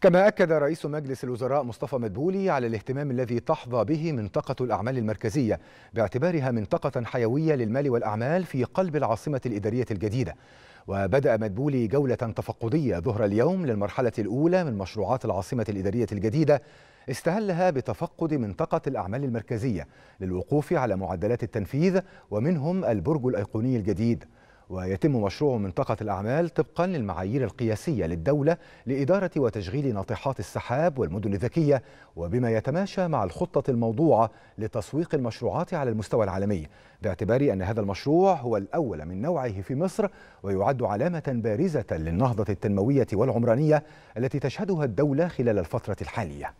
كما أكد رئيس مجلس الوزراء مصطفى مدبولي على الاهتمام الذي تحظى به منطقة الأعمال المركزية باعتبارها منطقة حيوية للمال والأعمال في قلب العاصمة الإدارية الجديدة وبدأ مدبولي جولة تفقدية ظهر اليوم للمرحلة الأولى من مشروعات العاصمة الإدارية الجديدة استهلها بتفقد منطقة الأعمال المركزية للوقوف على معدلات التنفيذ ومنهم البرج الأيقوني الجديد ويتم مشروع منطقة الأعمال طبقا للمعايير القياسية للدولة لإدارة وتشغيل ناطحات السحاب والمدن الذكية وبما يتماشى مع الخطة الموضوعة لتسويق المشروعات على المستوى العالمي باعتبار أن هذا المشروع هو الأول من نوعه في مصر ويعد علامة بارزة للنهضة التنموية والعمرانية التي تشهدها الدولة خلال الفترة الحالية